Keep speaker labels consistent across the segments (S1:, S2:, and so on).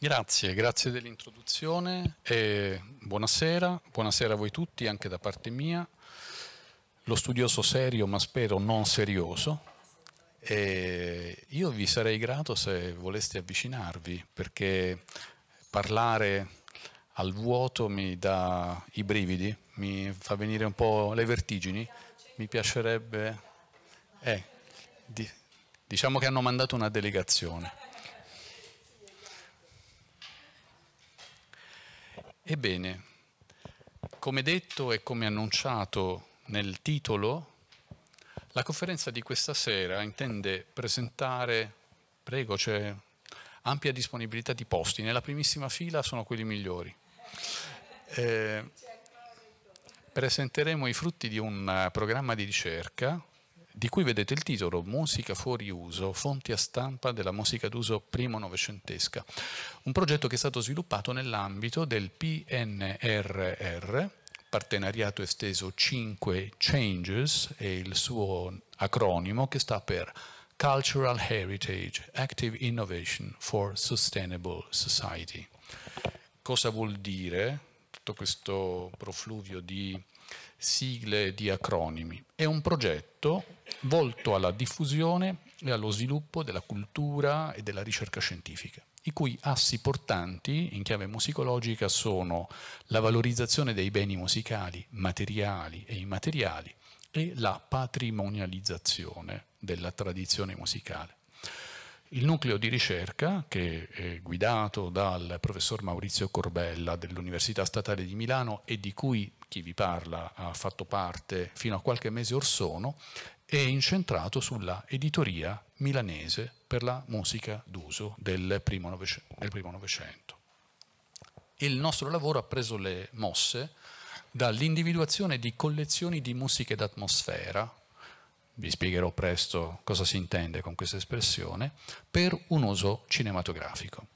S1: Grazie, grazie dell'introduzione e buonasera, buonasera a voi tutti anche da parte mia. Lo studioso serio ma spero non serioso e io vi sarei grato se voleste avvicinarvi perché parlare al vuoto mi dà i brividi, mi fa venire un po' le vertigini, mi piacerebbe... Eh, di, diciamo che hanno mandato una delegazione. Ebbene, come detto e come annunciato nel titolo, la conferenza di questa sera intende presentare, prego, c'è ampia disponibilità di posti, nella primissima fila sono quelli migliori. Eh, presenteremo i frutti di un eh, programma di ricerca di cui vedete il titolo Musica fuori uso, fonti a stampa della musica d'uso primo novecentesca, un progetto che è stato sviluppato nell'ambito del PNRR, partenariato esteso 5 Changes e il suo acronimo che sta per Cultural Heritage, Active Innovation for Sustainable Society. Cosa vuol dire tutto questo profluvio di sigle di acronimi. È un progetto volto alla diffusione e allo sviluppo della cultura e della ricerca scientifica, i cui assi portanti in chiave musicologica sono la valorizzazione dei beni musicali materiali e immateriali e la patrimonializzazione della tradizione musicale. Il nucleo di ricerca, che è guidato dal professor Maurizio Corbella dell'Università Statale di Milano e di cui chi vi parla ha fatto parte fino a qualche mese or sono, è incentrato sulla editoria milanese per la musica d'uso del primo Novecento. Il nostro lavoro ha preso le mosse dall'individuazione di collezioni di musiche d'atmosfera, vi spiegherò presto cosa si intende con questa espressione, per un uso cinematografico,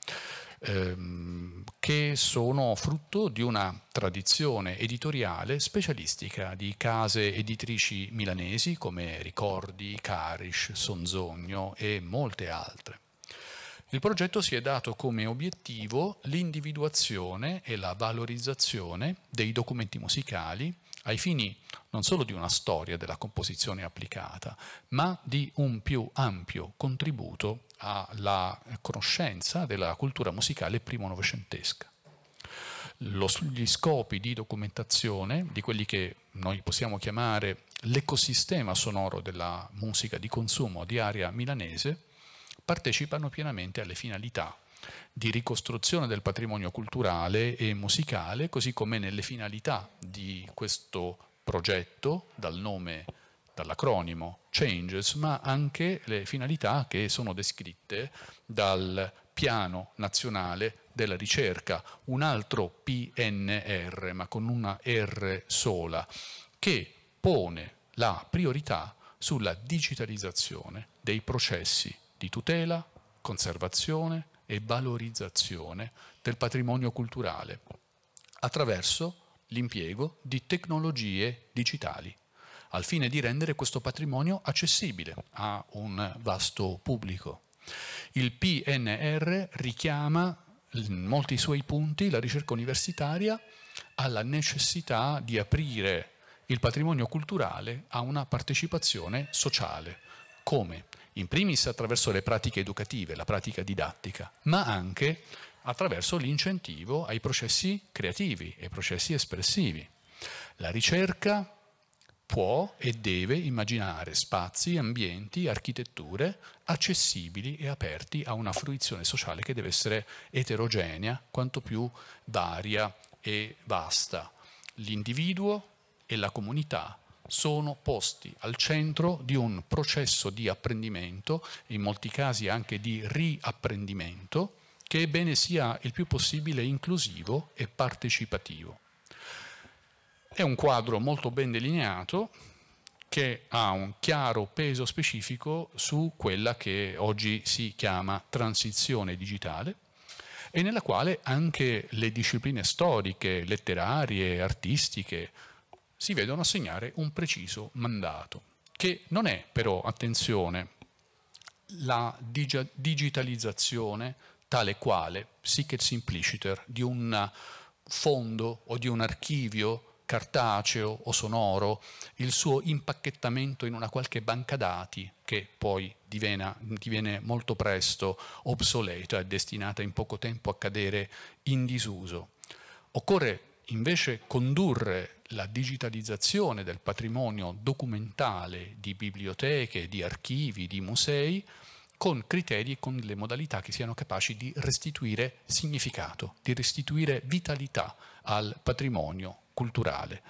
S1: ehm, che sono frutto di una tradizione editoriale specialistica di case editrici milanesi come Ricordi, Carish, Sonzogno e molte altre. Il progetto si è dato come obiettivo l'individuazione e la valorizzazione dei documenti musicali ai fini non solo di una storia della composizione applicata, ma di un più ampio contributo alla conoscenza della cultura musicale primo novecentesca. gli scopi di documentazione di quelli che noi possiamo chiamare l'ecosistema sonoro della musica di consumo di area milanese partecipano pienamente alle finalità di ricostruzione del patrimonio culturale e musicale, così come nelle finalità di questo progetto, dal nome, dall'acronimo Changes, ma anche le finalità che sono descritte dal Piano Nazionale della Ricerca, un altro PNR, ma con una R sola, che pone la priorità sulla digitalizzazione dei processi di tutela, conservazione, e valorizzazione del patrimonio culturale attraverso l'impiego di tecnologie digitali, al fine di rendere questo patrimonio accessibile a un vasto pubblico. Il PNR richiama in molti suoi punti la ricerca universitaria alla necessità di aprire il patrimonio culturale a una partecipazione sociale. Come? in primis attraverso le pratiche educative, la pratica didattica, ma anche attraverso l'incentivo ai processi creativi, ai processi espressivi. La ricerca può e deve immaginare spazi, ambienti, architetture accessibili e aperti a una fruizione sociale che deve essere eterogenea, quanto più varia e vasta. L'individuo e la comunità sono posti al centro di un processo di apprendimento, in molti casi anche di riapprendimento, che è bene sia il più possibile inclusivo e partecipativo. È un quadro molto ben delineato che ha un chiaro peso specifico su quella che oggi si chiama transizione digitale, e nella quale anche le discipline storiche, letterarie, artistiche, si vedono assegnare un preciso mandato, che non è però, attenzione, la dig digitalizzazione tale quale, sic et simpliciter, di un fondo o di un archivio cartaceo o sonoro, il suo impacchettamento in una qualche banca dati che poi divena, diviene molto presto obsoleta e destinata in poco tempo a cadere in disuso. Occorre invece condurre la digitalizzazione del patrimonio documentale di biblioteche, di archivi, di musei, con criteri e con le modalità che siano capaci di restituire significato, di restituire vitalità al patrimonio culturale.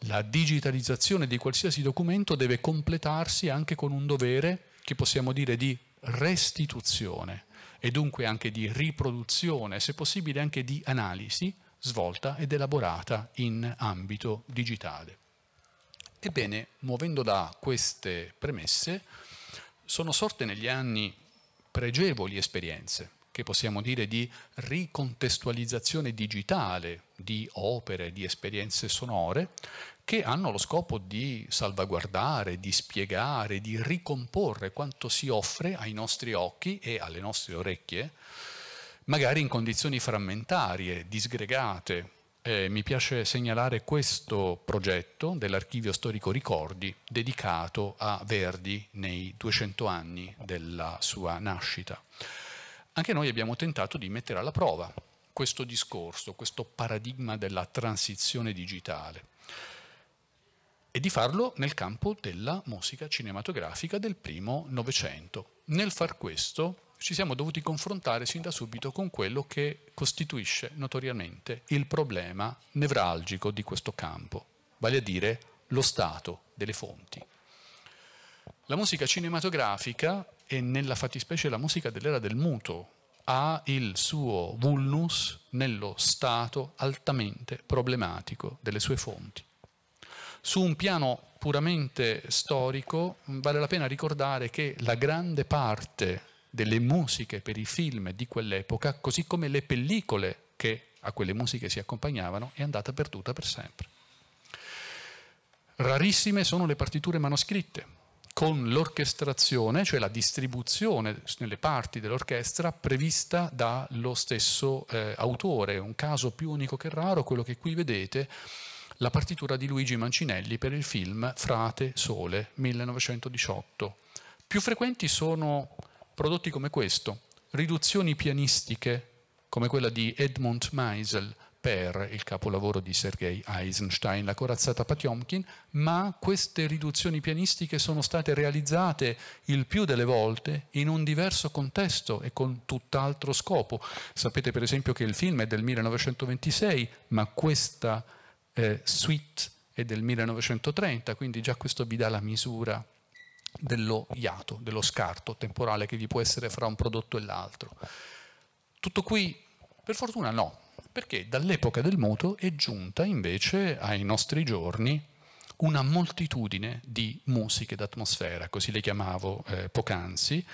S1: La digitalizzazione di qualsiasi documento deve completarsi anche con un dovere che possiamo dire di restituzione e dunque anche di riproduzione, se possibile anche di analisi, svolta ed elaborata in ambito digitale. Ebbene, muovendo da queste premesse, sono sorte negli anni pregevoli esperienze, che possiamo dire di ricontestualizzazione digitale di opere, di esperienze sonore, che hanno lo scopo di salvaguardare, di spiegare, di ricomporre quanto si offre ai nostri occhi e alle nostre orecchie magari in condizioni frammentarie, disgregate. Eh, mi piace segnalare questo progetto dell'archivio storico Ricordi dedicato a Verdi nei 200 anni della sua nascita. Anche noi abbiamo tentato di mettere alla prova questo discorso, questo paradigma della transizione digitale e di farlo nel campo della musica cinematografica del primo Novecento. Nel far questo ci siamo dovuti confrontare sin da subito con quello che costituisce notoriamente il problema nevralgico di questo campo, vale a dire lo stato delle fonti. La musica cinematografica e nella fattispecie la musica dell'era del muto ha il suo vulnus nello stato altamente problematico delle sue fonti. Su un piano puramente storico vale la pena ricordare che la grande parte delle musiche per i film di quell'epoca, così come le pellicole che a quelle musiche si accompagnavano, è andata perduta per sempre. Rarissime sono le partiture manoscritte, con l'orchestrazione, cioè la distribuzione nelle parti dell'orchestra prevista dallo stesso eh, autore. Un caso più unico che raro, quello che qui vedete, la partitura di Luigi Mancinelli per il film Frate Sole 1918. Più frequenti sono prodotti come questo, riduzioni pianistiche come quella di Edmund Meisel per il capolavoro di Sergei Eisenstein, la corazzata Patiomkin, ma queste riduzioni pianistiche sono state realizzate il più delle volte in un diverso contesto e con tutt'altro scopo. Sapete per esempio che il film è del 1926, ma questa eh, suite è del 1930, quindi già questo vi dà la misura dello iato, dello scarto temporale che vi può essere fra un prodotto e l'altro. Tutto qui, per fortuna no, perché dall'epoca del moto è giunta invece ai nostri giorni una moltitudine di musiche d'atmosfera, così le chiamavo eh, poc'anzi,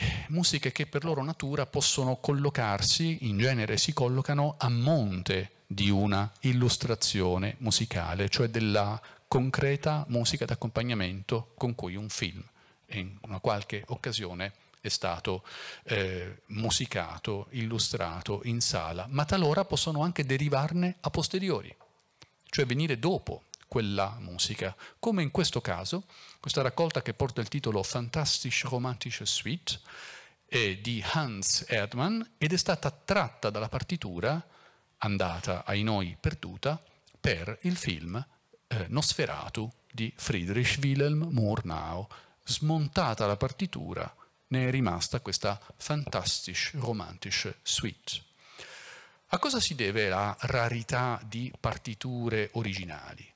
S1: eh, musiche che per loro natura possono collocarsi, in genere si collocano a monte di una illustrazione musicale, cioè della concreta musica d'accompagnamento con cui un film in una qualche occasione è stato eh, musicato, illustrato in sala, ma talora possono anche derivarne a posteriori, cioè venire dopo quella musica, come in questo caso, questa raccolta che porta il titolo Fantastische Romantische Suite è di Hans Erdmann ed è stata tratta dalla partitura andata ai noi perduta per il film eh, Nosferatu di Friedrich Wilhelm Murnau. Smontata la partitura, ne è rimasta questa fantastisch romantische suite. A cosa si deve la rarità di partiture originali?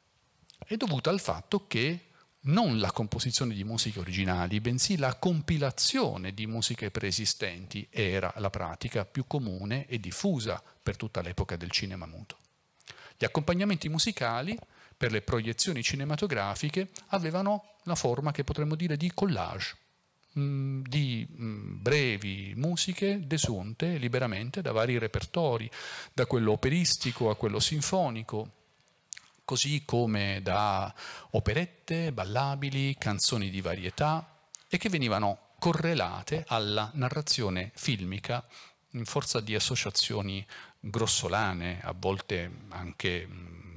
S1: È dovuta al fatto che non la composizione di musiche originali, bensì la compilazione di musiche preesistenti era la pratica più comune e diffusa per tutta l'epoca del cinema muto. Gli accompagnamenti musicali per le proiezioni cinematografiche avevano la forma che potremmo dire di collage, mm, di mm, brevi musiche desunte liberamente da vari repertori, da quello operistico a quello sinfonico, così come da operette, ballabili, canzoni di varietà e che venivano correlate alla narrazione filmica in forza di associazioni grossolane, a volte anche mh, mm,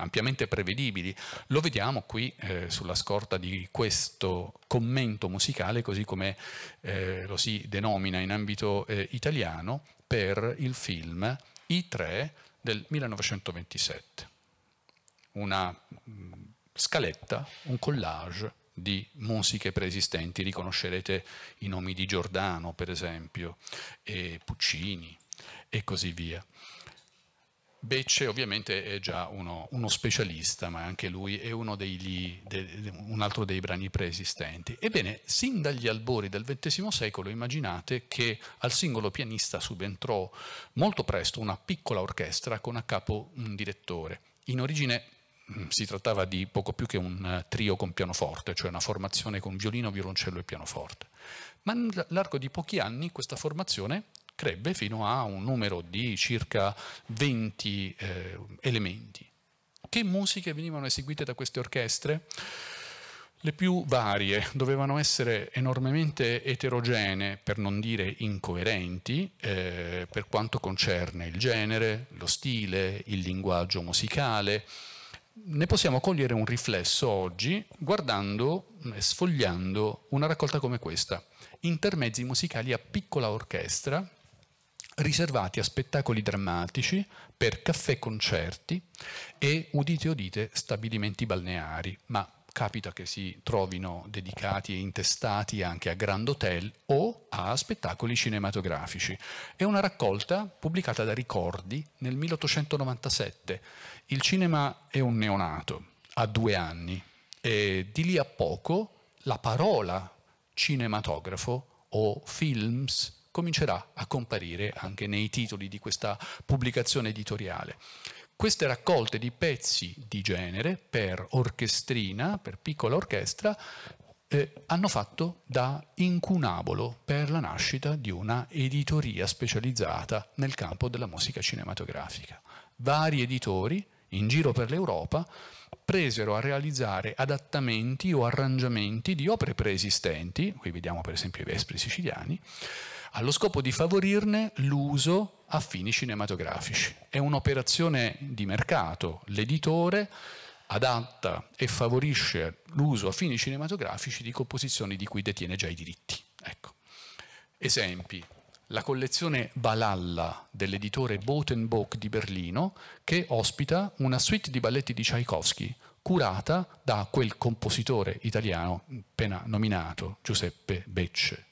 S1: ampiamente prevedibili. Lo vediamo qui eh, sulla scorta di questo commento musicale, così come eh, lo si denomina in ambito eh, italiano, per il film I tre del 1927. Una mm, scaletta, un collage di musiche preesistenti, riconoscerete i nomi di Giordano per esempio, e Puccini e così via. Becce ovviamente è già uno, uno, specialista, ma anche lui è degli, de, un altro dei brani preesistenti. Ebbene, sin dagli albori del XX secolo immaginate che al singolo pianista subentrò molto presto una piccola orchestra con a capo un direttore. In origine mm, si trattava di poco più che un eh, trio con pianoforte, cioè una formazione con violino, violoncello e pianoforte. Ma nell'arco di pochi anni questa formazione crebbe fino a un numero di circa 20 eh, elementi. Che musiche venivano eseguite da queste orchestre? Le più varie, dovevano essere enormemente eterogenee, per non dire incoerenti, eh, per quanto concerne il genere, lo stile, il linguaggio musicale. Ne possiamo cogliere un riflesso oggi guardando e eh, sfogliando una raccolta come questa, intermezzi musicali a piccola orchestra riservati a spettacoli drammatici per caffè concerti e, udite udite, stabilimenti balneari, ma capita che si trovino dedicati e intestati anche a grand hotel o a spettacoli cinematografici. È una raccolta pubblicata da Ricordi nel 1897. Il cinema è un neonato, ha due anni, e di lì a poco la parola cinematografo o films comincerà a comparire anche nei titoli di questa pubblicazione editoriale. Queste raccolte di pezzi di genere per orchestrina, per piccola orchestra, eh, hanno fatto da incunabolo per la nascita di una editoria specializzata nel campo della musica cinematografica. Vari editori in giro per l'Europa presero a realizzare adattamenti o arrangiamenti di opere preesistenti, qui vediamo per esempio i Vespri siciliani, allo scopo di favorirne l'uso a fini cinematografici. È un'operazione di mercato, l'editore adatta e favorisce l'uso a fini cinematografici di composizioni di cui detiene già i diritti. Ecco. Esempi, la collezione Balalla dell'editore Botenbock di Berlino che ospita una suite di balletti di Tchaikovsky curata da quel compositore italiano appena nominato, Giuseppe Becce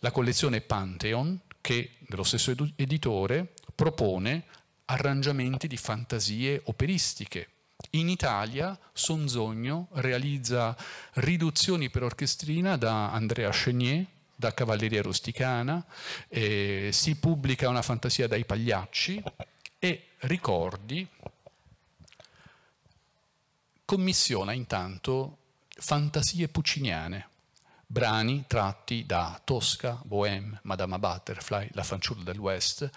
S1: la collezione Pantheon, che dello stesso editore propone arrangiamenti di fantasie operistiche. In Italia Sonzogno realizza riduzioni per orchestrina da Andrea Chenier, da Cavalleria Rusticana, eh, si pubblica una fantasia dai Pagliacci e Ricordi commissiona intanto fantasie pucciniane brani tratti da Tosca, Bohème, Madama Butterfly, La fanciulla dell'Ouest,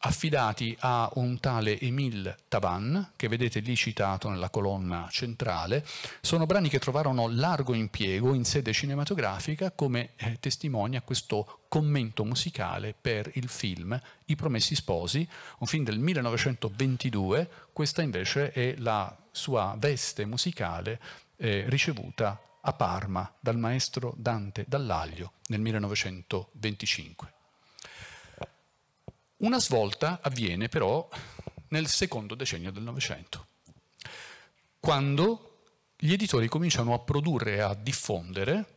S1: affidati a un tale Émile Taban, che vedete lì citato nella colonna centrale, sono brani che trovarono largo impiego in sede cinematografica come eh, testimonia questo commento musicale per il film I Promessi Sposi, un film del 1922, questa invece è la sua veste musicale eh, ricevuta a Parma dal maestro Dante Dall'Aglio nel 1925. Una svolta avviene però nel secondo decennio del Novecento, quando gli editori cominciano a produrre e a diffondere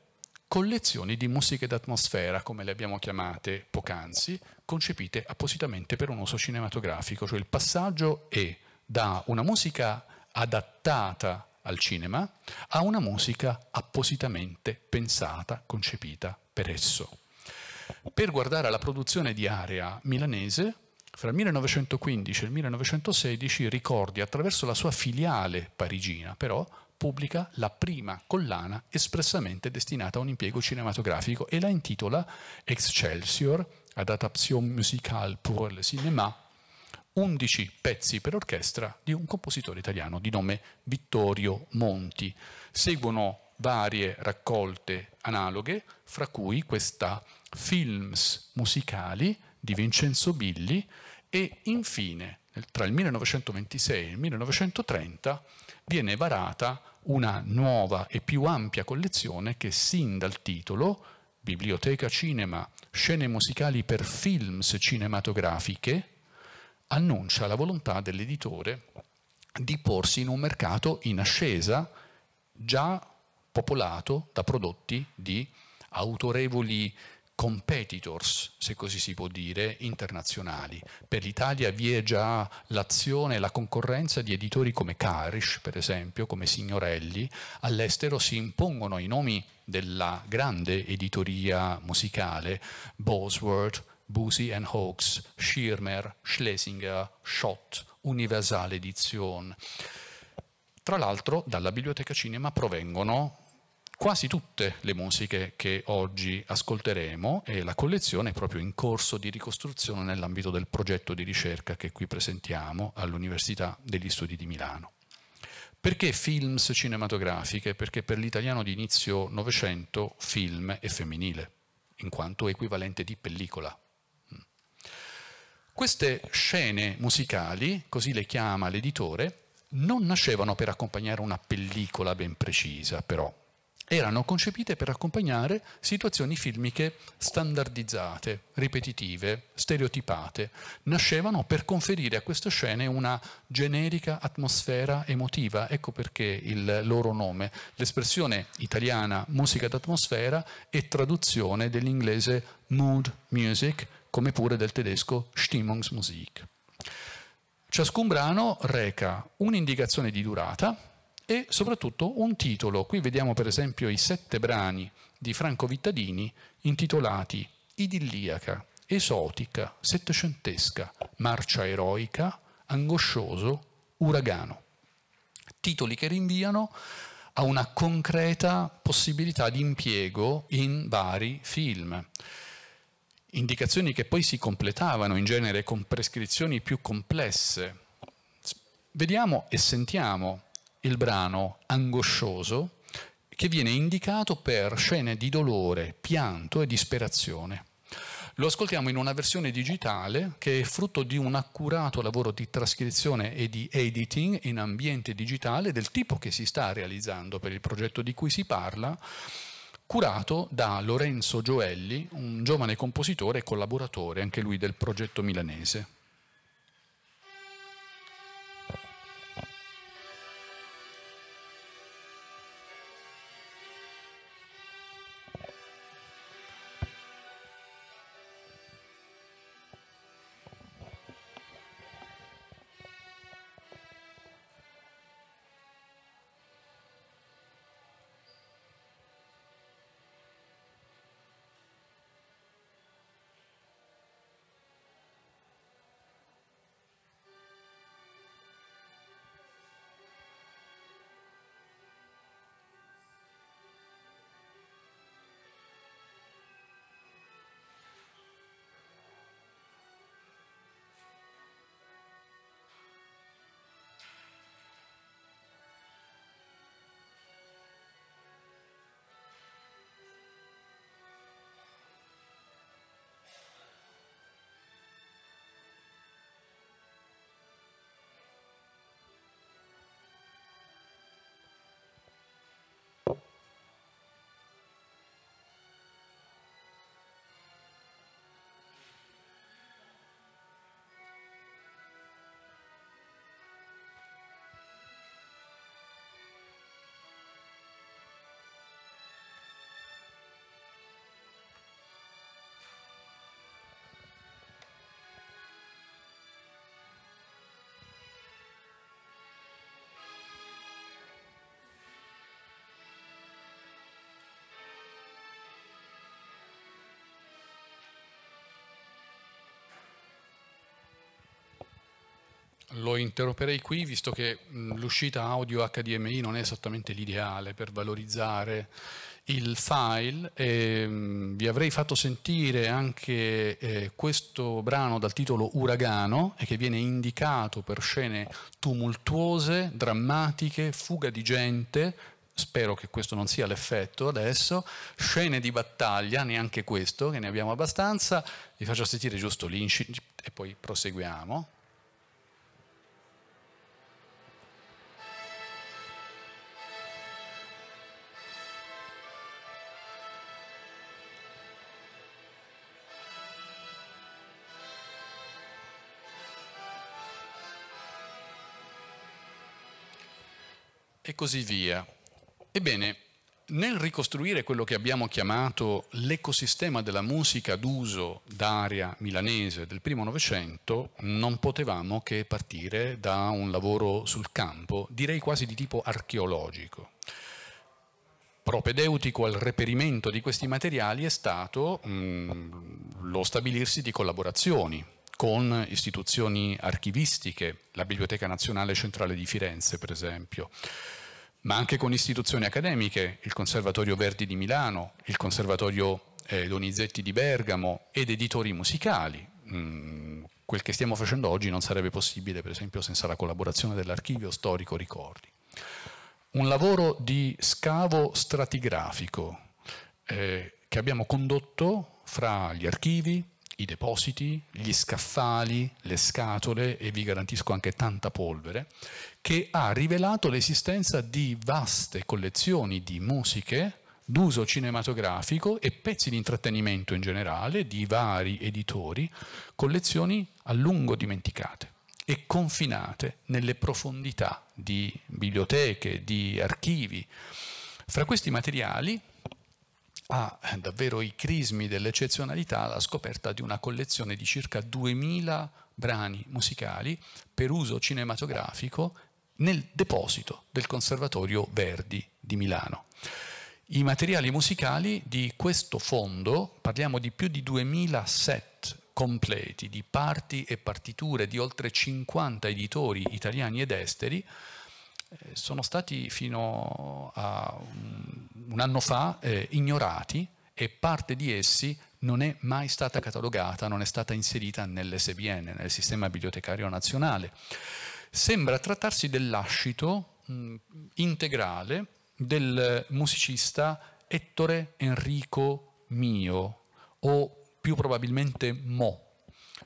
S1: collezioni di musiche d'atmosfera, come le abbiamo chiamate poc'anzi, concepite appositamente per un uso cinematografico, cioè il passaggio è da una musica adattata al cinema, ha una musica appositamente pensata, concepita per esso. Per guardare alla produzione di area milanese, fra il 1915 e il 1916 Ricordi, attraverso la sua filiale parigina, però, pubblica la prima collana espressamente destinata a un impiego cinematografico e la intitola Excelsior, Adaptation musicale pour le cinéma, 11 pezzi per orchestra di un compositore italiano di nome Vittorio Monti. Seguono varie raccolte analoghe, fra cui questa Films musicali di Vincenzo Billi e infine tra il 1926 e il 1930 viene varata una nuova e più ampia collezione che sin dal titolo Biblioteca Cinema, scene musicali per films cinematografiche, annuncia la volontà dell'editore di porsi in un mercato in ascesa già popolato da prodotti di autorevoli competitors, se così si può dire, internazionali. Per l'Italia vi è già l'azione e la concorrenza di editori come Carish, per esempio, come Signorelli. All'estero si impongono i nomi della grande editoria musicale, Bosworth, Busi and Hawks, Schirmer, Schlesinger, Schott, Universale Edition. Tra l'altro dalla Biblioteca Cinema provengono quasi tutte le musiche che oggi ascolteremo e la collezione è proprio in corso di ricostruzione nell'ambito del progetto di ricerca che qui presentiamo all'Università degli Studi di Milano. Perché films cinematografiche? Perché per l'italiano di inizio Novecento film è femminile, in quanto equivalente di pellicola. Queste scene musicali, così le chiama l'editore, non nascevano per accompagnare una pellicola ben precisa, però. Erano concepite per accompagnare situazioni filmiche standardizzate, ripetitive, stereotipate. Nascevano per conferire a queste scene una generica atmosfera emotiva. Ecco perché il loro nome. L'espressione italiana musica d'atmosfera è traduzione dell'inglese mood music, come pure del tedesco Stimmungsmusik. Ciascun brano reca un'indicazione di durata e soprattutto un titolo. Qui vediamo per esempio i sette brani di Franco Vittadini intitolati Idilliaca, Esotica, Settecentesca, Marcia eroica, Angoscioso, Uragano. Titoli che rinviano a una concreta possibilità di impiego in vari film indicazioni che poi si completavano in genere con prescrizioni più complesse. Vediamo e sentiamo il brano angoscioso che viene indicato per scene di dolore, pianto e disperazione. Lo ascoltiamo in una versione digitale che è frutto di un accurato lavoro di trascrizione e di editing in ambiente digitale del tipo che si sta realizzando per il progetto di cui si parla curato da Lorenzo Gioelli, un giovane compositore e collaboratore anche lui del progetto milanese. lo interromperei qui visto che l'uscita audio HDMI non è esattamente l'ideale per valorizzare il file e vi avrei fatto sentire anche eh, questo brano dal titolo Uragano e che viene indicato per scene tumultuose, drammatiche, fuga di gente, spero che questo non sia l'effetto adesso, scene di battaglia, neanche questo, che ne abbiamo abbastanza, vi faccio sentire giusto l'incipit e poi proseguiamo. e così via. Ebbene, nel ricostruire quello che abbiamo chiamato l'ecosistema della musica d'uso d'aria milanese del primo Novecento, non potevamo che partire da un lavoro sul campo, direi quasi di tipo archeologico. Propedeutico al reperimento di questi materiali è stato mh, mm, lo stabilirsi di collaborazioni con istituzioni archivistiche, la Biblioteca Nazionale Centrale di Firenze per esempio, ma anche con istituzioni accademiche, il Conservatorio Verdi di Milano, il Conservatorio eh, Donizetti di Bergamo ed editori musicali. Mm, quel che stiamo facendo oggi non sarebbe possibile, per esempio, senza la collaborazione dell'archivio storico Ricordi. Un lavoro di scavo stratigrafico eh, che abbiamo condotto fra gli archivi, i depositi, gli scaffali, le scatole e vi garantisco anche tanta polvere, che ha rivelato l'esistenza di vaste collezioni di musiche d'uso cinematografico e pezzi di intrattenimento in generale di vari editori, collezioni a lungo dimenticate e confinate nelle profondità di biblioteche, di archivi. Fra questi materiali ha davvero i crismi dell'eccezionalità la scoperta di una collezione di circa 2000 brani musicali per uso cinematografico nel deposito del Conservatorio Verdi di Milano. I materiali musicali di questo fondo, parliamo di più di 2000 set completi di parti e partiture di oltre 50 editori italiani ed esteri, eh, sono stati fino a un anno fa eh, ignorati e parte di essi non è mai stata catalogata, non è stata inserita nell'SBN, nel Sistema Bibliotecario Nazionale. Sembra trattarsi dell'ascito mh, integrale del musicista Ettore Enrico Mio, o più probabilmente Mo,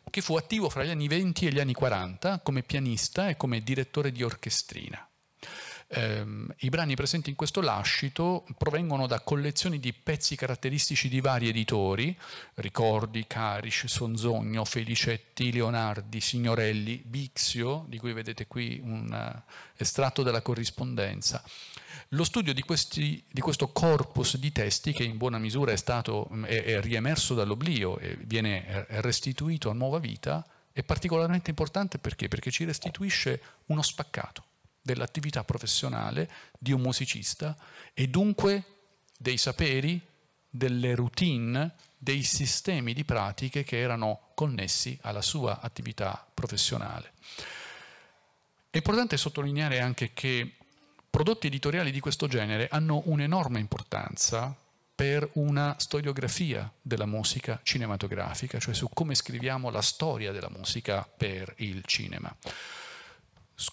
S1: che fu attivo fra gli anni 20 e gli anni 40 come pianista e come direttore di orchestrina. Ehm, I brani presenti in questo lascito provengono da collezioni di pezzi caratteristici di vari editori, Ricordi, Carici, Sonzogno, Felicetti, Leonardi, Signorelli, Bixio, di cui vedete qui un eh, estratto della corrispondenza. Lo studio di, questi, di, questo corpus di testi, che in buona misura è, stato, mm, è, è riemerso dall'oblio e viene eh, restituito a nuova vita, è particolarmente importante perché? Perché ci restituisce uno spaccato dell'attività professionale di un musicista e dunque dei saperi, delle routine, dei sistemi di pratiche che erano connessi alla sua attività professionale. È importante sottolineare anche che prodotti editoriali di questo genere hanno un'enorme importanza per una storiografia della musica cinematografica, cioè su come scriviamo la storia della musica per il cinema.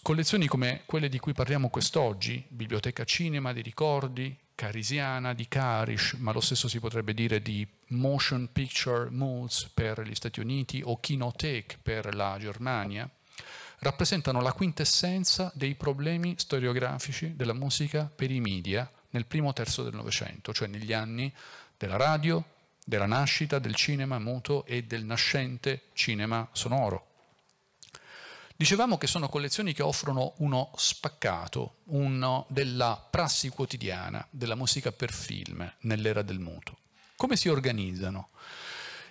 S1: Collezioni come quelle di cui parliamo quest'oggi, Biblioteca Cinema dei Ricordi, Carisiana di Karish, ma lo stesso si potrebbe dire di Motion Picture Moods per gli Stati Uniti o Kinothek per la Germania, rappresentano la quintessenza dei problemi storiografici della musica per i media nel primo terzo del Novecento, cioè negli anni della radio, della nascita del cinema muto e del nascente cinema sonoro. Dicevamo che sono collezioni che offrono uno spaccato uno della prassi quotidiana della musica per film nell'era del muto. Come si organizzano?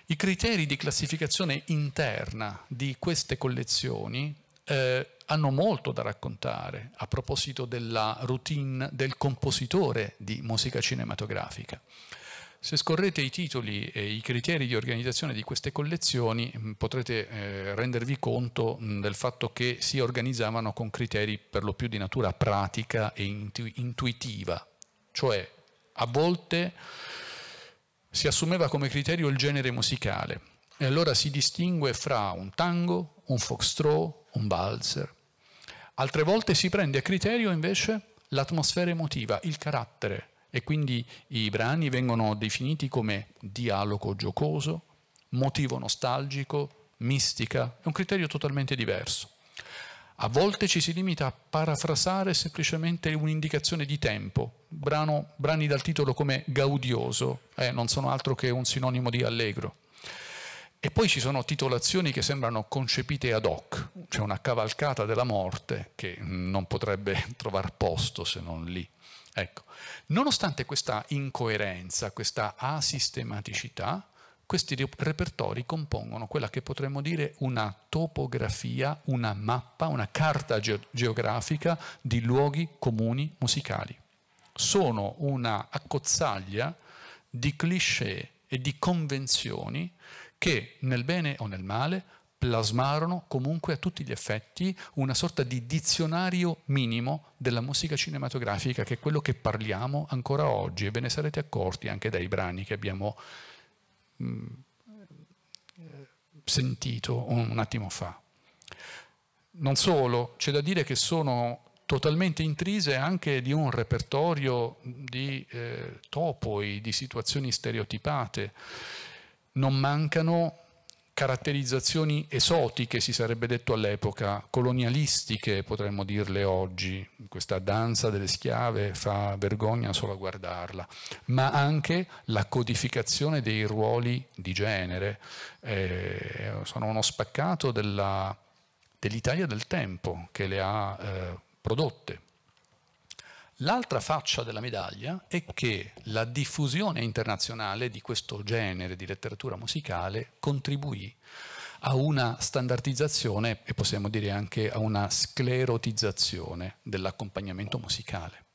S1: I criteri di classificazione interna di queste collezioni eh, hanno molto da raccontare a proposito della routine del compositore di musica cinematografica. Se scorrete i titoli e i criteri di organizzazione di queste collezioni mm, potrete eh, rendervi conto mh, mm, del fatto che si organizzavano con criteri per lo più di natura pratica e intu- intuitiva, cioè a volte si assumeva come criterio il genere musicale e allora si distingue fra un tango, un foxtrot, un balzer. Altre volte si prende a criterio invece l'atmosfera emotiva, il carattere, e quindi i brani vengono definiti come dialogo giocoso, motivo nostalgico, mistica, è un criterio totalmente diverso. A volte ci si limita a parafrasare semplicemente un'indicazione di tempo, Brano, brani dal titolo come gaudioso, eh, non sono altro che un sinonimo di allegro. E poi ci sono titolazioni che sembrano concepite ad hoc, c'è una cavalcata della morte che non potrebbe trovare posto se non lì. Ecco. Nonostante questa incoerenza, questa asistematicità, questi repertori compongono quella che potremmo dire una topografia, una mappa, una carta geografica di luoghi comuni musicali. Sono una accozzaglia di cliché e di convenzioni che nel bene o nel male plasmarono comunque a tutti gli effetti una sorta di dizionario minimo della musica cinematografica, che è quello che parliamo ancora oggi e ve ne sarete accorti anche dai brani che abbiamo mh, mm, eh, sentito un attimo fa. Non solo, c'è da dire che sono totalmente intrise anche di un repertorio di eh, topoi, di situazioni stereotipate. Non mancano caratterizzazioni esotiche, si sarebbe detto all'epoca, colonialistiche potremmo dirle oggi, questa danza delle schiave fa vergogna solo a guardarla, ma anche la codificazione dei ruoli di genere, eh, sono uno spaccato dell'Italia del tempo che le ha eh, prodotte. L'altra faccia della medaglia è che la diffusione internazionale di questo genere di letteratura musicale contribuì a una standardizzazione e possiamo dire anche a una sclerotizzazione dell'accompagnamento musicale.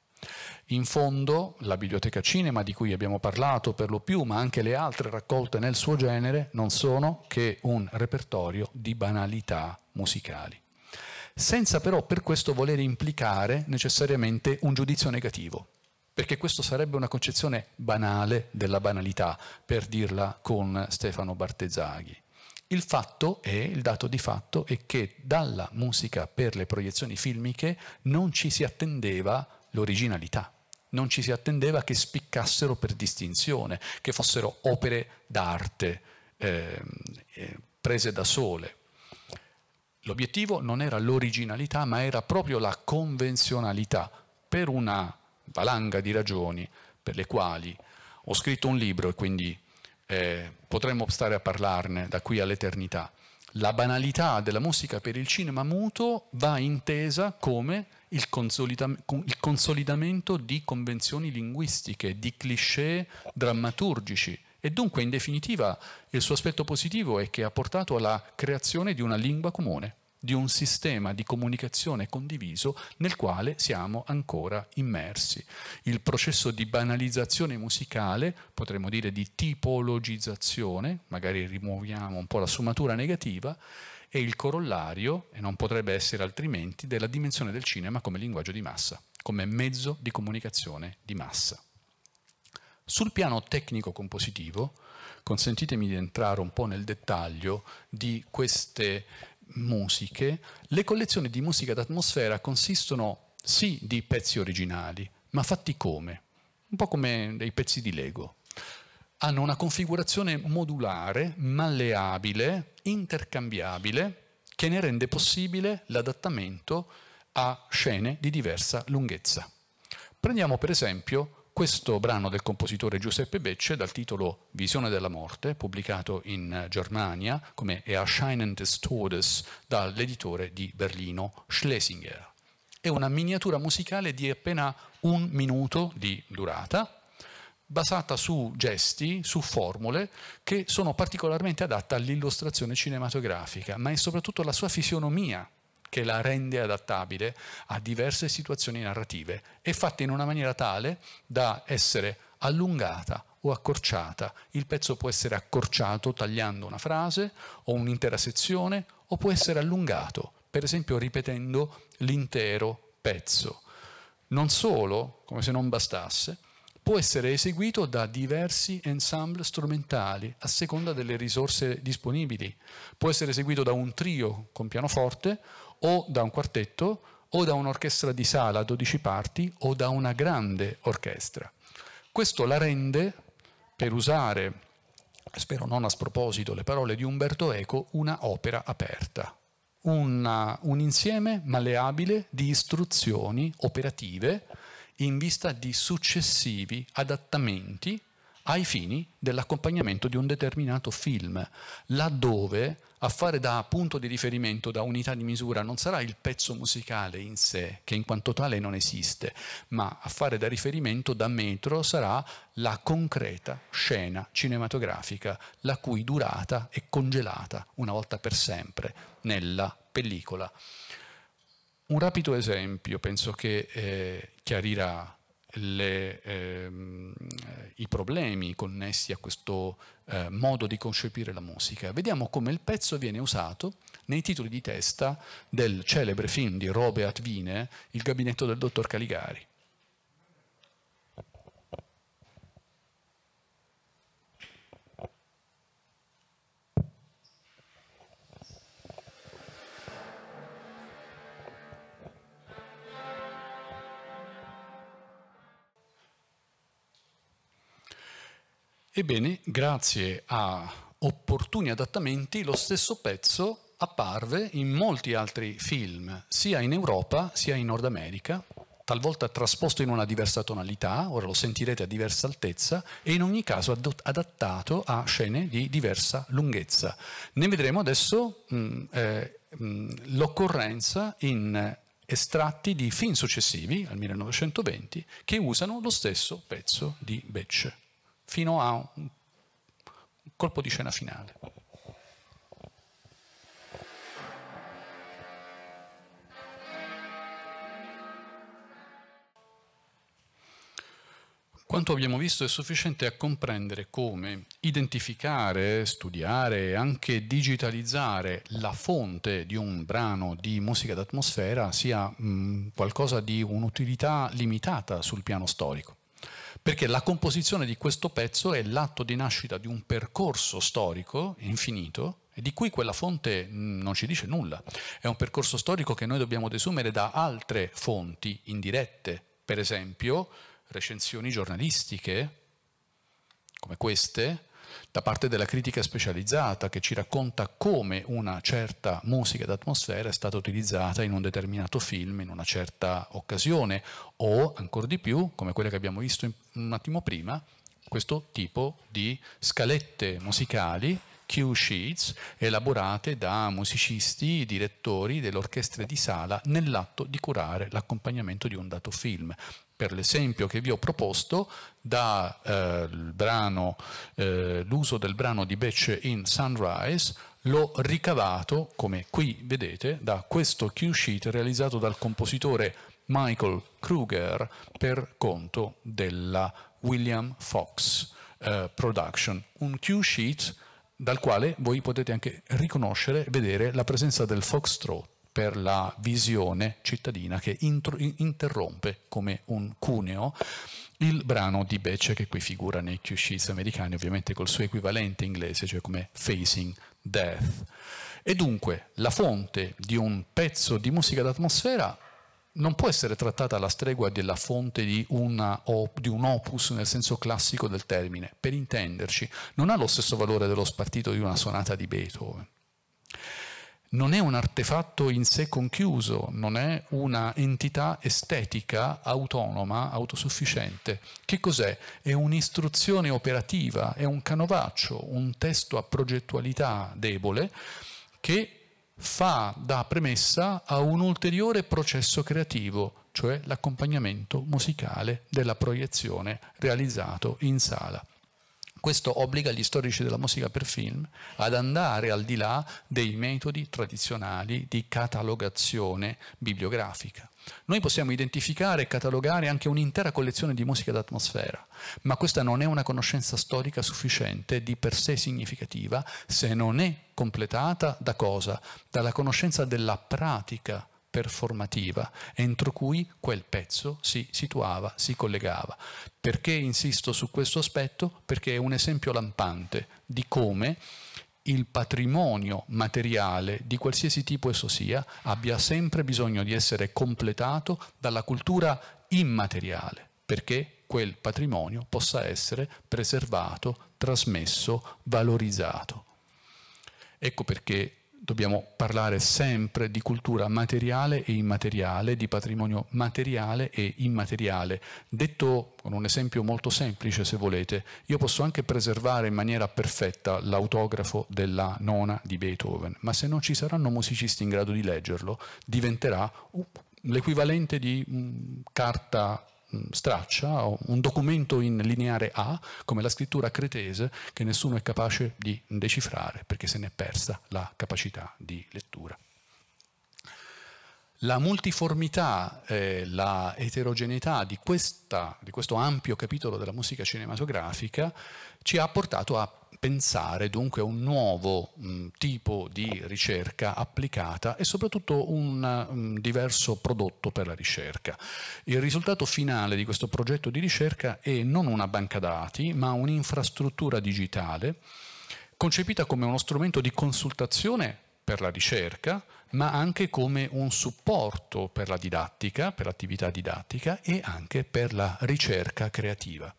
S1: In fondo la biblioteca cinema di cui abbiamo parlato per lo più, ma anche le altre raccolte nel suo genere, non sono che un repertorio di banalità musicali senza però per questo voler implicare necessariamente un giudizio negativo, perché questo sarebbe una concezione banale della banalità, per dirla con Stefano Bartezzaghi. Il fatto è, il dato di fatto è che dalla musica per le proiezioni filmiche non ci si attendeva l'originalità, non ci si attendeva che spiccassero per distinzione, che fossero opere d'arte eh, eh, prese da sole. L'obiettivo non era l'originalità, ma era proprio la convenzionalità, per una valanga di ragioni per le quali ho scritto un libro e quindi eh, potremmo stare a parlarne da qui all'eternità. La banalità della musica per il cinema muto va intesa come il, consolida il consolidamento di convenzioni linguistiche, di cliché drammaturgici, e dunque, in definitiva, il suo aspetto positivo è che ha portato alla creazione di una lingua comune, di un sistema di comunicazione condiviso nel quale siamo ancora immersi. Il processo di banalizzazione musicale, potremmo dire di tipologizzazione, magari rimuoviamo un po' la sfumatura negativa, è il corollario, e non potrebbe essere altrimenti, della dimensione del cinema come linguaggio di massa, come mezzo di comunicazione di massa. Sul piano tecnico-compositivo, consentitemi di entrare un po' nel dettaglio di queste musiche, le collezioni di musica d'atmosfera consistono sì di pezzi originali, ma fatti come? Un po' come dei pezzi di Lego. Hanno una configurazione modulare, malleabile, intercambiabile, che ne rende possibile l'adattamento a scene di diversa lunghezza. Prendiamo per esempio questo brano del compositore Giuseppe Becce, dal titolo Visione della morte, pubblicato in Germania come Erscheinen des Todes dall'editore di Berlino Schlesinger. È una miniatura musicale di appena un minuto di durata, basata su gesti, su formule che sono particolarmente adatte all'illustrazione cinematografica, ma è soprattutto la sua fisionomia che la rende adattabile a diverse situazioni narrative e fatta in una maniera tale da essere allungata o accorciata. Il pezzo può essere accorciato tagliando una frase o un'intera sezione o può essere allungato, per esempio ripetendo l'intero pezzo. Non solo, come se non bastasse, può essere eseguito da diversi ensemble strumentali a seconda delle risorse disponibili. Può essere eseguito da un trio con pianoforte o da un quartetto o da un'orchestra di sala a 12 parti o da una grande orchestra. Questo la rende, per usare, spero non a sproposito, le parole di Umberto Eco, una opera aperta, una, un insieme malleabile di istruzioni operative in vista di successivi adattamenti ai fini dell'accompagnamento di un determinato film, laddove a fare da punto di riferimento, da unità di misura, non sarà il pezzo musicale in sé, che in quanto tale non esiste, ma a fare da riferimento, da metro, sarà la concreta scena cinematografica, la cui durata è congelata una volta per sempre nella pellicola. Un rapido esempio, penso che eh, chiarirà le, ehm, i problemi connessi a questo eh, modo di concepire la musica. Vediamo come il pezzo viene usato nei titoli di testa del celebre film di Robert Wiene, Il gabinetto del dottor Caligari. Ebbene, grazie a opportuni adattamenti, lo stesso pezzo apparve in molti altri film, sia in Europa sia in Nord America, talvolta trasposto in una diversa tonalità, ora lo sentirete a diversa altezza, e in ogni caso adattato a scene di diversa lunghezza. Ne vedremo adesso mh, mm, eh, mh, mm, l'occorrenza in estratti di film successivi al 1920 che usano lo stesso pezzo di Becce fino a un colpo di scena finale. Quanto abbiamo visto è sufficiente a comprendere come identificare, studiare e anche digitalizzare la fonte di un brano di musica d'atmosfera sia mh, mm, qualcosa di un'utilità limitata sul piano storico perché la composizione di questo pezzo è l'atto di nascita di un percorso storico infinito e di cui quella fonte mm, non ci dice nulla. È un percorso storico che noi dobbiamo desumere da altre fonti indirette, per esempio recensioni giornalistiche come queste, da parte della critica specializzata che ci racconta come una certa musica d'atmosfera è stata utilizzata in un determinato film, in una certa occasione, o ancora di più, come quelle che abbiamo visto un attimo prima, questo tipo di scalette musicali cue sheets elaborate da musicisti, direttori delle orchestre di sala nell'atto di curare l'accompagnamento di un dato film per l'esempio che vi ho proposto, dal eh, eh, l'uso del brano di Becce in Sunrise, l'ho ricavato, come qui vedete, da questo cue sheet realizzato dal compositore Michael Kruger per conto della William Fox eh, Production, un cue sheet dal quale voi potete anche riconoscere e vedere la presenza del foxtrot per la visione cittadina che interrompe come un cuneo il brano di Becce che qui figura nei Kyushis americani, ovviamente col suo equivalente inglese, cioè come Facing Death. E dunque la fonte di un pezzo di musica d'atmosfera non può essere trattata alla stregua della fonte di, una, di, un opus nel senso classico del termine. Per intenderci, non ha lo stesso valore dello spartito di una sonata di Beethoven non è un artefatto in sé conchiuso, non è una entità estetica autonoma, autosufficiente. Che cos'è? È un'istruzione operativa, è un canovaccio, un testo a progettualità debole che fa da premessa a un ulteriore processo creativo, cioè l'accompagnamento musicale della proiezione realizzato in sala. Questo obbliga gli storici della musica per film ad andare al di là dei metodi tradizionali di catalogazione bibliografica. Noi possiamo identificare e catalogare anche un'intera collezione di musica d'atmosfera, ma questa non è una conoscenza storica sufficiente di per sé significativa se non è completata da cosa? Dalla conoscenza della pratica performativa entro cui quel pezzo si situava, si collegava. Perché insisto su questo aspetto? Perché è un esempio lampante di come il patrimonio materiale di qualsiasi tipo esso sia abbia sempre bisogno di essere completato dalla cultura immateriale, perché quel patrimonio possa essere preservato, trasmesso, valorizzato. Ecco perché dobbiamo parlare sempre di cultura materiale e immateriale, di patrimonio materiale e immateriale. Detto con un esempio molto semplice, se volete, io posso anche preservare in maniera perfetta l'autografo della nona di Beethoven, ma se non ci saranno musicisti in grado di leggerlo, diventerà l'equivalente di mm, carta Mm, straccia un documento in lineare A, come la scrittura cretese, che nessuno è capace di decifrare perché se ne è persa la capacità di lettura. La multiformità, eh, la eterogeneità di, questa, di questo ampio capitolo della musica cinematografica ci ha portato a pensare dunque a un nuovo mh, mm, tipo di ricerca applicata e soprattutto un mh, mm, diverso prodotto per la ricerca. Il risultato finale di questo progetto di ricerca è non una banca dati, ma un'infrastruttura digitale concepita come uno strumento di consultazione per la ricerca, ma anche come un supporto per la didattica, per l'attività didattica e anche per la ricerca creativa.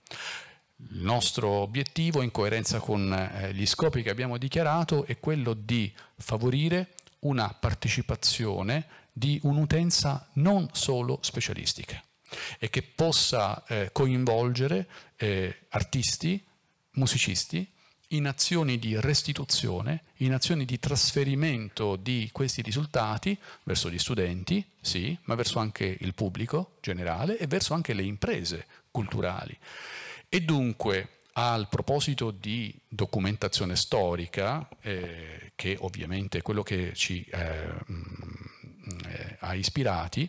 S1: Il nostro obiettivo, in coerenza con eh, gli scopi che abbiamo dichiarato, è quello di favorire una partecipazione di un'utenza non solo specialistica e che possa eh, coinvolgere eh, artisti, musicisti, in azioni di restituzione, in azioni di trasferimento di questi risultati verso gli studenti, sì, ma verso anche il pubblico generale e verso anche le imprese culturali. E dunque, al proposito di documentazione storica, eh, che ovviamente è quello che ci eh, mh, mm, eh, ha ispirati,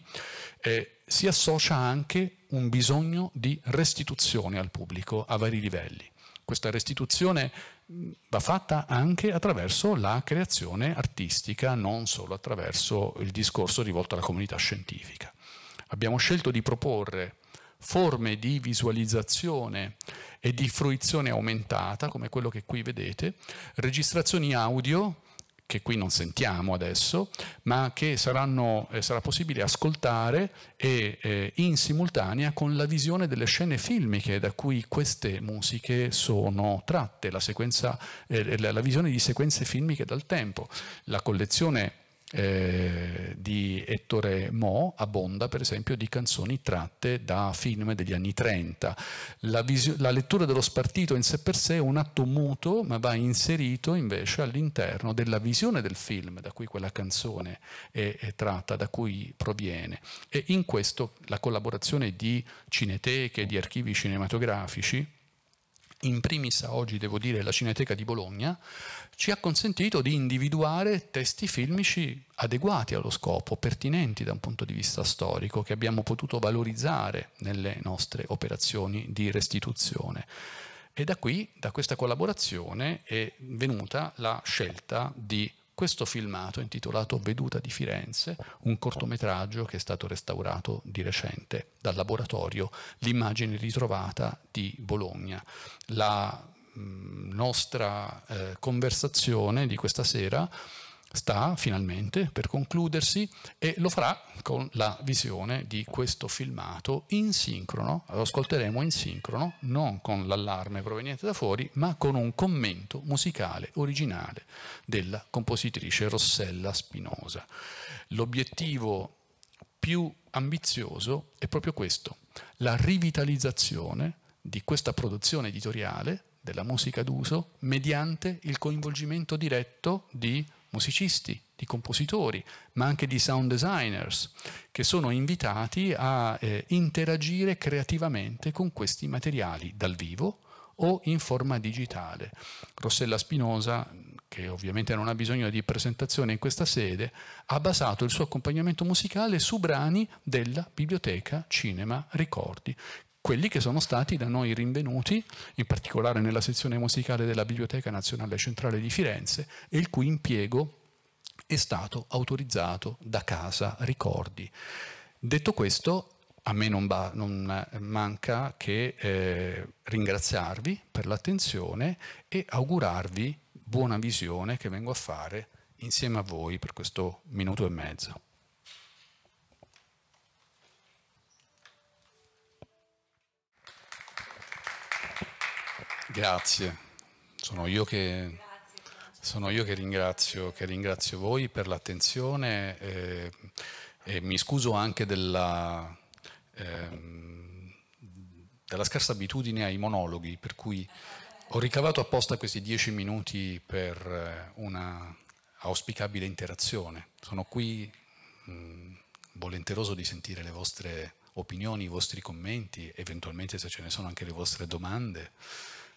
S1: eh, si associa anche un bisogno di restituzione al pubblico a vari livelli. Questa restituzione mm, va fatta anche attraverso la creazione artistica, non solo attraverso il discorso rivolto alla comunità scientifica. Abbiamo scelto di proporre forme di visualizzazione e di fruizione aumentata, come quello che qui vedete, registrazioni audio, che qui non sentiamo adesso, ma che saranno, eh, sarà possibile ascoltare e, eh, in simultanea con la visione delle scene filmiche da cui queste musiche sono tratte, la, sequenza, eh, la visione di sequenze filmiche dal tempo. La collezione eh, di Ettore Mo abbonda per esempio di canzoni tratte da film degli anni 30. La, visio- la, lettura dello spartito in sé per sé è un atto muto ma va inserito invece all'interno della visione del film da cui quella canzone è, è tratta, da cui proviene. E in questo la collaborazione di cineteche, di archivi cinematografici, in primis oggi devo dire la Cineteca di Bologna, ci ha consentito di individuare testi filmici adeguati allo scopo, pertinenti da un punto di vista storico, che abbiamo potuto valorizzare nelle nostre operazioni di restituzione. E da qui, da questa collaborazione, è venuta la scelta di questo filmato intitolato Veduta di Firenze, un cortometraggio che è stato restaurato di recente dal laboratorio L'immagine ritrovata di Bologna. La Mm, nostra eh, conversazione di questa sera sta finalmente per concludersi e lo farà con la visione di questo filmato in sincrono, lo ascolteremo in sincrono, non con l'allarme proveniente da fuori, ma con un commento musicale originale della compositrice Rossella Spinosa. L'obiettivo più ambizioso è proprio questo, la rivitalizzazione di questa produzione editoriale della musica d'uso mediante il coinvolgimento diretto di musicisti, di compositori, ma anche di sound designers, che sono invitati a eh, interagire creativamente con questi materiali dal vivo o in forma digitale. Rossella Spinosa, che ovviamente non ha bisogno di presentazione in questa sede, ha basato il suo accompagnamento musicale su brani della Biblioteca Cinema Ricordi, quelli che sono stati da noi rinvenuti, in particolare nella sezione musicale della Biblioteca Nazionale Centrale di Firenze, e il cui impiego è stato autorizzato da Casa Ricordi. Detto questo, a me non, non manca che eh, ringraziarvi per l'attenzione e augurarvi buona visione che vengo a fare insieme a voi per questo minuto e mezzo. Grazie, sono io che, sono io che, ringrazio, che ringrazio, voi per l'attenzione e, eh, e, mi scuso anche della, eh, della scarsa abitudine ai monologhi, per cui ho ricavato apposta questi dieci minuti per eh, una auspicabile interazione. Sono qui mh, mm, volenteroso di sentire le vostre opinioni, i vostri commenti, eventualmente se ce ne sono anche le vostre domande.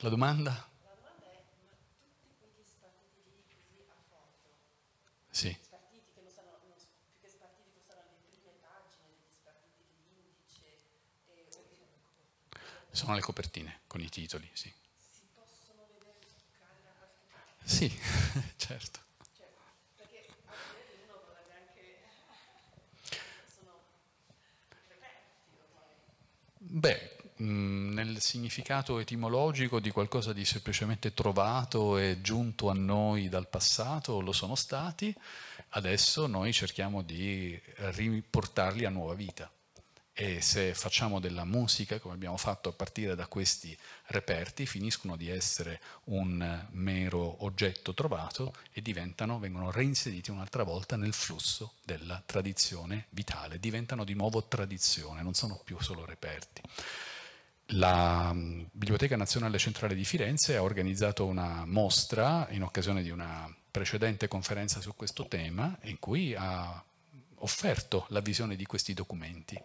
S1: La domanda? La domanda è, ma tutti quegli spartiti lì così a foto? Sì. Spartiti che non sono, più che spartiti che sono le prime pagine, degli spartiti l'indice e... o Sono le copertine con i titoli, sì. Si possono vedere toccare da qualche parte? Sì, certo. Cioè, perché a vedere uno non neanche... sono Beh, significato etimologico di qualcosa di semplicemente trovato e giunto a noi dal passato, lo sono stati, adesso noi cerchiamo di riportarli a nuova vita. E se facciamo della musica, come abbiamo fatto a partire da questi reperti, finiscono di essere un mero oggetto trovato e diventano, vengono reinseriti un'altra volta nel flusso della tradizione vitale, diventano di nuovo tradizione, non sono più solo reperti. La mm, Biblioteca Nazionale Centrale di Firenze ha organizzato una mostra in occasione di una precedente conferenza su questo tema in cui ha offerto la visione di questi documenti.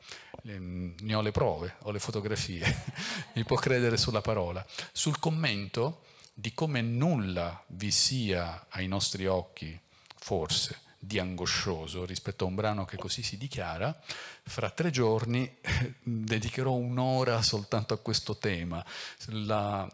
S1: Mm, ne ho le prove, ho le fotografie, mi può credere sulla parola. Sul commento di come nulla vi sia ai nostri occhi, forse, di angoscioso rispetto a un brano che così si dichiara, fra tre giorni dedicherò un'ora soltanto a questo tema, la,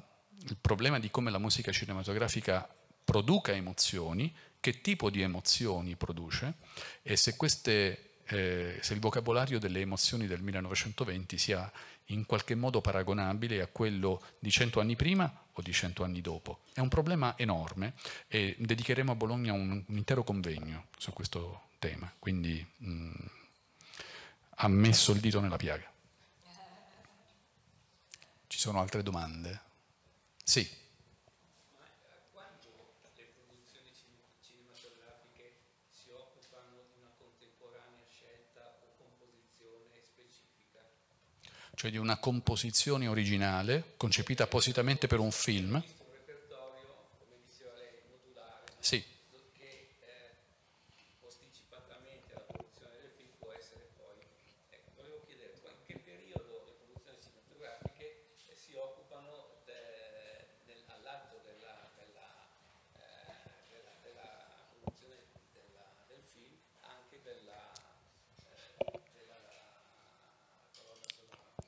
S1: il problema di come la musica cinematografica produca emozioni, che tipo di emozioni produce e se queste eh, se il vocabolario delle emozioni del 1920 sia in qualche modo paragonabile a quello di cento anni prima o di cento anni dopo. È un problema enorme e dedicheremo a Bologna un, un intero convegno su questo tema, quindi mh, mm, ha messo il dito nella piaga. Ci sono altre domande? Sì. cioè di una composizione originale, concepita appositamente per un film,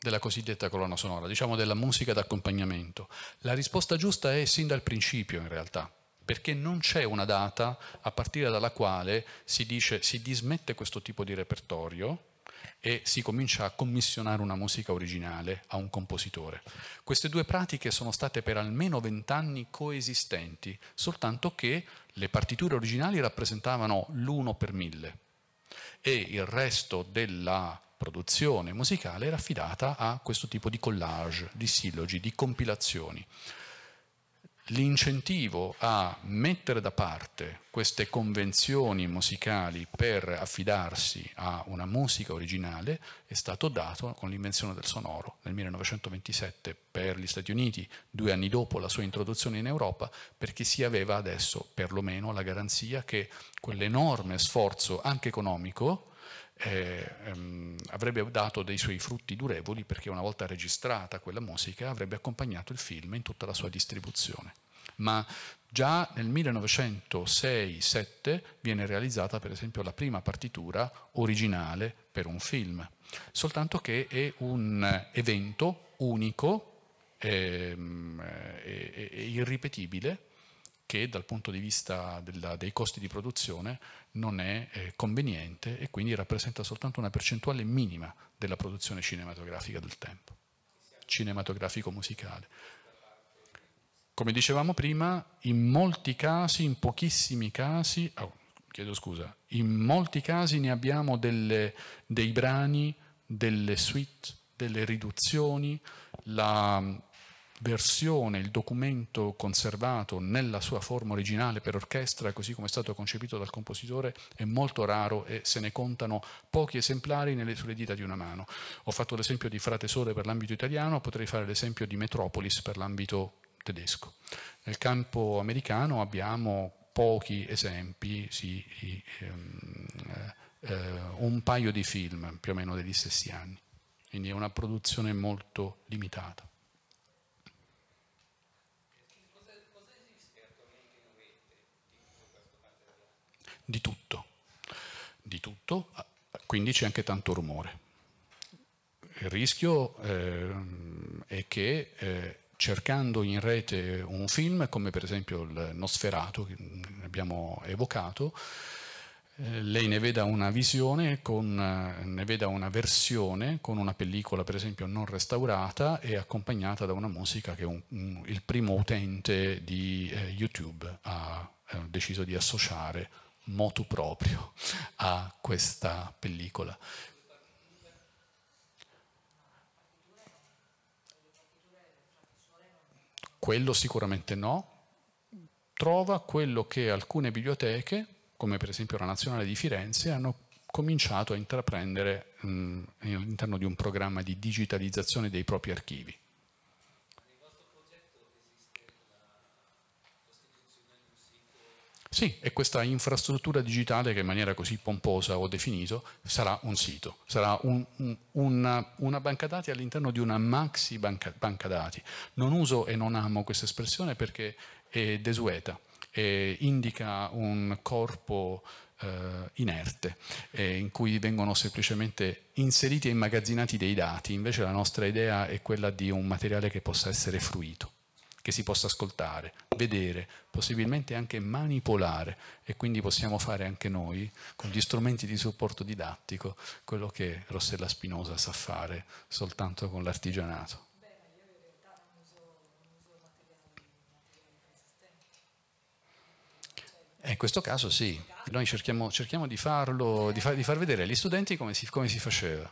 S1: della cosiddetta colonna sonora, diciamo della musica d'accompagnamento. La risposta giusta è sin dal principio in realtà, perché non c'è una data a partire dalla quale si dice si dismette questo tipo di repertorio e si comincia a commissionare una musica originale a un compositore. Queste due pratiche sono state per almeno vent'anni coesistenti, soltanto che le partiture originali rappresentavano l'uno per mille e il resto della produzione musicale era affidata a questo tipo di collage, di sillogi, di compilazioni. L'incentivo a mettere da parte queste convenzioni musicali per affidarsi a una musica originale è stato dato con l'invenzione del sonoro nel 1927 per gli Stati Uniti, due anni dopo la sua introduzione in Europa, perché si aveva adesso perlomeno la garanzia che quell'enorme sforzo anche economico eh, avrebbe dato dei suoi frutti durevoli perché una volta registrata quella musica avrebbe accompagnato il film in tutta la sua distribuzione. Ma già nel 1906-7 viene realizzata per esempio la prima partitura originale per un film, soltanto che è un evento unico ehm, e, e, e irripetibile che dal punto di vista della, dei costi di produzione non è eh, conveniente e quindi rappresenta soltanto una percentuale minima della produzione cinematografica del tempo, cinematografico-musicale. Come dicevamo prima, in molti casi, in pochissimi casi, oh, chiedo scusa, in molti casi ne abbiamo delle, dei brani, delle suite, delle riduzioni, la versione, il documento conservato nella sua forma originale per orchestra, così come è stato concepito dal compositore, è molto raro e se ne contano pochi esemplari nelle, sulle dita di una mano. Ho fatto l'esempio di Frate Sole per l'ambito italiano, potrei fare l'esempio di Metropolis per l'ambito tedesco. Nel campo americano abbiamo pochi esempi, sì, ehm, eh, eh, un paio di film più o meno degli stessi anni, quindi è una produzione molto limitata. di tutto, di tutto, quindi c'è anche tanto rumore. Il rischio eh, è che eh, cercando in rete un film, come per esempio il Nosferato, che abbiamo evocato, eh, lei ne veda una visione, con, eh, ne veda una versione con una pellicola per esempio non restaurata e accompagnata da una musica che un, un, il primo utente di eh, YouTube ha eh, deciso di associare motu proprio a questa pellicola. Quello sicuramente no, trova quello che alcune biblioteche, come per esempio la Nazionale di Firenze, hanno cominciato a intraprendere mh, mm, all'interno di un programma di digitalizzazione dei propri archivi. Sì, e questa infrastruttura digitale che in maniera così pomposa ho definito sarà un sito, sarà un, un, una, una, banca dati all'interno di una maxi banca, banca dati. Non uso e non amo questa espressione perché è desueta indica un corpo eh, inerte eh, in cui vengono semplicemente inseriti e immagazzinati dei dati, invece la nostra idea è quella di un materiale che possa essere fruito che si possa ascoltare, vedere, possibilmente anche manipolare e quindi possiamo fare anche noi con gli strumenti di supporto didattico quello che Rossella Spinosa sa fare soltanto con l'artigianato. Eh, in questo caso sì, noi cerchiamo, cerchiamo di farlo, di far, di far vedere agli studenti come si, come si faceva.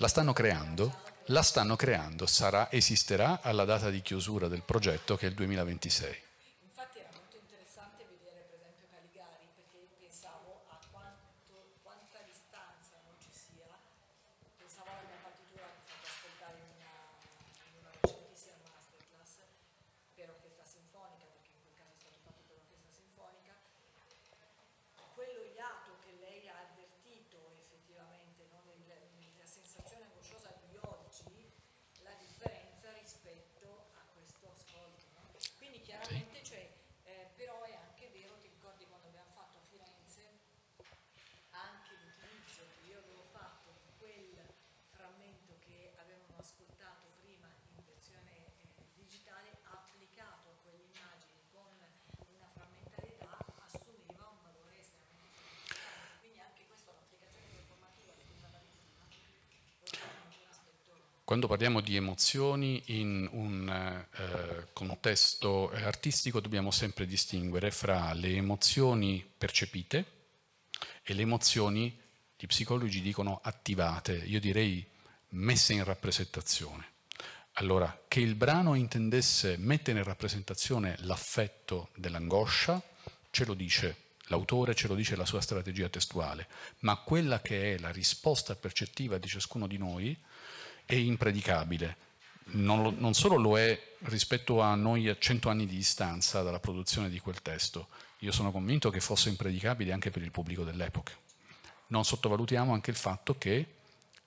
S1: La stanno creando? La stanno creando, sarà, esisterà alla data di chiusura del progetto che è il 2026. Quando parliamo di emozioni in un eh, contesto eh, artistico dobbiamo sempre distinguere fra le emozioni percepite e le emozioni, gli psicologi dicono attivate, io direi messe in rappresentazione. Allora, che il brano intendesse mettere in rappresentazione l'affetto dell'angoscia, ce lo dice L'autore ce lo dice la sua strategia testuale, ma quella che è la risposta percettiva di ciascuno di noi è impredicabile. Non, lo, non solo lo è rispetto a noi a cento anni di distanza dalla produzione di quel testo, io sono convinto che fosse impredicabile anche per il pubblico dell'epoca. Non sottovalutiamo anche il fatto che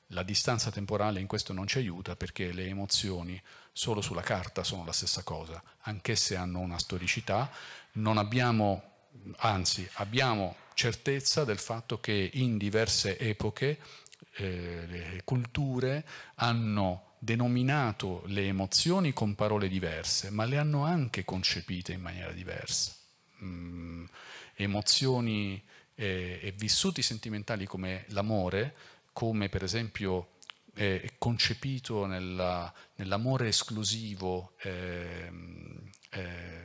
S1: la distanza temporale in questo non ci aiuta perché le emozioni solo sulla carta sono la stessa cosa, anch'esse hanno una storicità, non abbiamo, anzi abbiamo certezza del fatto che in diverse epoche eh, culture hanno denominato le emozioni con parole diverse, ma le hanno anche concepite in maniera diversa. Mm, emozioni eh, e vissuti sentimentali come l'amore, come per esempio è concepito nella, nell'amore esclusivo ehm, eh,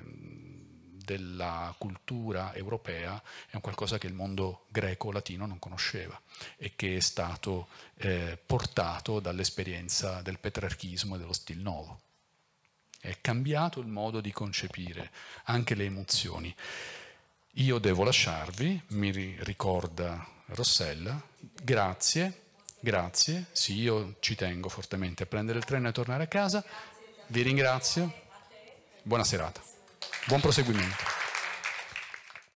S1: della cultura europea è un qualcosa che il mondo greco-latino non conosceva e che è stato eh, portato dall'esperienza del petrarchismo e dello stil novo. È cambiato il modo di concepire anche le emozioni. Io devo lasciarvi, mi ricorda Rossella, grazie, grazie, sì io ci tengo fortemente a prendere il treno e tornare a casa, vi ringrazio, buona serata. Buon proseguimento.